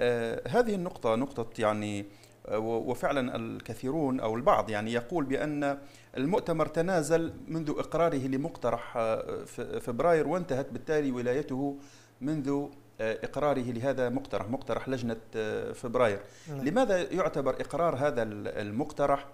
آه، هذه النقطة نقطة يعني آه، وفعلا الكثيرون او البعض يعني يقول بان المؤتمر تنازل منذ اقراره لمقترح آه، فبراير وانتهت بالتالي ولايته منذ اقراره لهذا مقترح مقترح لجنه فبراير نعم. لماذا يعتبر اقرار هذا المقترح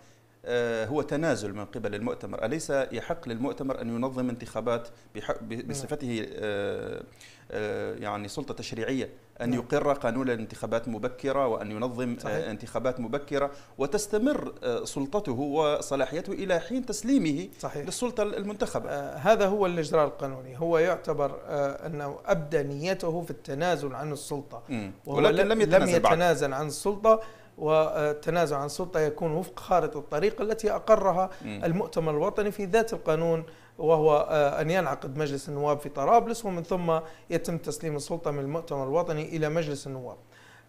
آه، هو تنازل من قبل المؤتمر أليس يحق للمؤتمر أن ينظم انتخابات نعم. بصفته آه، آه، يعني سلطة تشريعية أن نعم. يقر قانون الانتخابات مبكرة وأن ينظم صحيح. انتخابات مبكرة وتستمر سلطته وصلاحيته إلى حين تسليمه صحيح. للسلطة المنتخبة هذا هو الإجراء القانوني هو يعتبر أنه أبدى نيته في التنازل عن السلطة ولكن لم يتنازل, لم يتنازل عن السلطة والتنازع عن السلطة يكون وفق خارطة الطريق التي أقرها المؤتمر الوطني في ذات القانون وهو آه، أن ينعقد مجلس النواب في طرابلس ومن ثم يتم تسليم السلطة من المؤتمر الوطني إلى مجلس النواب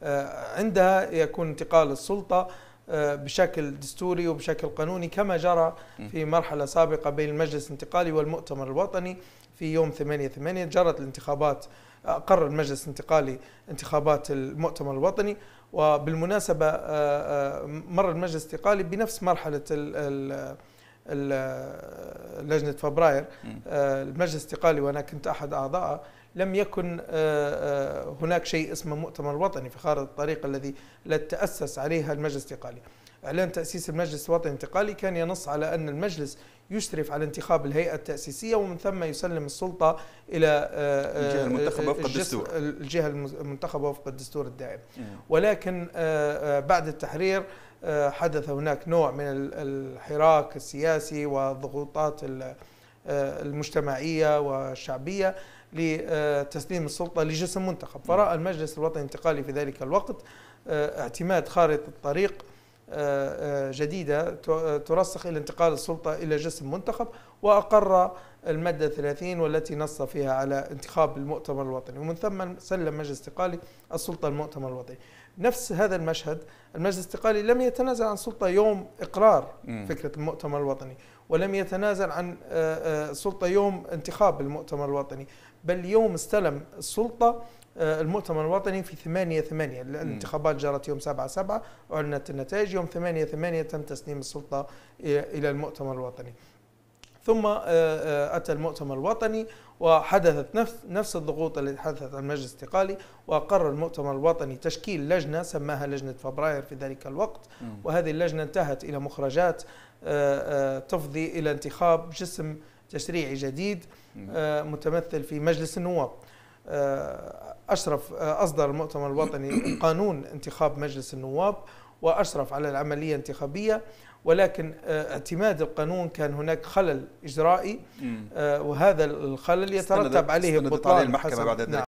آه، عندها يكون انتقال السلطة آه، بشكل دستوري وبشكل قانوني كما جرى في مرحلة سابقة بين المجلس الانتقالي والمؤتمر الوطني في يوم 8/8 جرت الانتخابات أقر المجلس الانتقالي انتخابات المؤتمر الوطني وبالمناسبة آه، آه، مر المجلس الاستقالي بنفس مرحلة لجنة فبراير آه، المجلس الاستقالي وأنا كنت أحد أعضائه لم يكن هناك شيء اسمه مؤتمر وطني في خارطة الطريق الذي تأسس عليها المجلس الاستقالي إعلان تأسيس المجلس الوطني الانتقالي كان ينص على أن المجلس يشرف على انتخاب الهيئة التأسيسية ومن ثم يسلم السلطة إلى آه، آه، الجهة المنتخبة وفق الدستور الجهة المنتخبة وفق الدستور الدائم نعم. ولكن آه، بعد التحرير حدث هناك نوع من الحراك السياسي والضغوطات المجتمعية والشعبية لتسليم السلطة لجسم منتخب نعم. فرأى المجلس الوطني الانتقالي في ذلك الوقت اعتماد خارطة الطريق جديدة ترسخ إلى انتقال السلطة إلى جسم منتخب وأقر المادة 30 والتي نص فيها على انتخاب المؤتمر الوطني ومن ثم سلم مجلس استقالي السلطة المؤتمر الوطني نفس هذا المشهد المجلس الاستقالي لم يتنازل عن السلطة يوم إقرار فكرة المؤتمر الوطني ولم يتنازل عن السلطة آه، آه، يوم انتخاب المؤتمر الوطني بل يوم استلم السلطة آه، المؤتمر الوطني في 8 8 الانتخابات جرت يوم 7 7 أعلنت النتائج يوم 8 8 تم تسليم السلطة إلى المؤتمر الوطني ثم آه، آه، أتى المؤتمر الوطني وحدثت نفس نفس الضغوط التي حدثت على المجلس الانتقالي وقرر المؤتمر الوطني تشكيل لجنه سماها لجنه فبراير في ذلك الوقت وهذه اللجنه انتهت الى مخرجات تفضي الى انتخاب جسم تشريعي جديد متمثل في مجلس النواب آه، أشرف آه، أصدر المؤتمر الوطني قانون انتخاب مجلس النواب وأشرف على العملية الانتخابية ولكن آه، اعتماد القانون كان هناك خلل إجرائي وهذا الخلل يترتب عليه بطلان المحكمة بعد ذلك